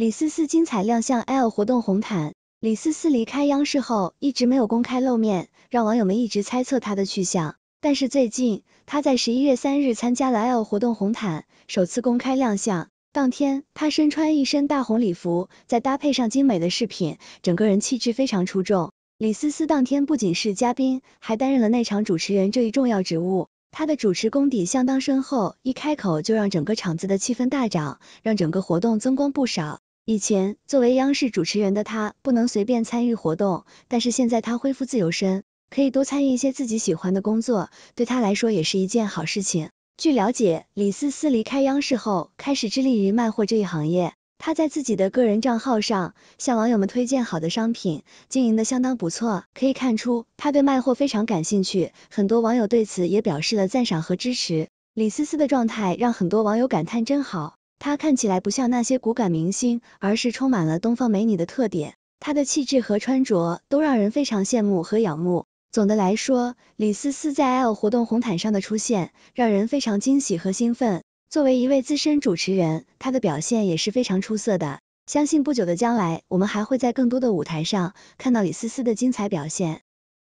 李思思精彩亮相 L 活动红毯。李思思离开央视后，一直没有公开露面，让网友们一直猜测她的去向。但是最近，她在十一月三日参加了 L 活动红毯，首次公开亮相。当天，她身穿一身大红礼服，再搭配上精美的饰品，整个人气质非常出众。李思思当天不仅是嘉宾，还担任了内场主持人这一重要职务。她的主持功底相当深厚，一开口就让整个场子的气氛大涨，让整个活动增光不少。以前作为央视主持人的他不能随便参与活动，但是现在他恢复自由身，可以多参与一些自己喜欢的工作，对他来说也是一件好事情。据了解，李思思离开央视后，开始致力于卖货这一行业。他在自己的个人账号上向网友们推荐好的商品，经营的相当不错。可以看出他对卖货非常感兴趣，很多网友对此也表示了赞赏和支持。李思思的状态让很多网友感叹真好。她看起来不像那些骨感明星，而是充满了东方美女的特点。她的气质和穿着都让人非常羡慕和仰慕。总的来说，李思思在 L 活动红毯上的出现让人非常惊喜和兴奋。作为一位资深主持人，她的表现也是非常出色的。相信不久的将来，我们还会在更多的舞台上看到李思思的精彩表现。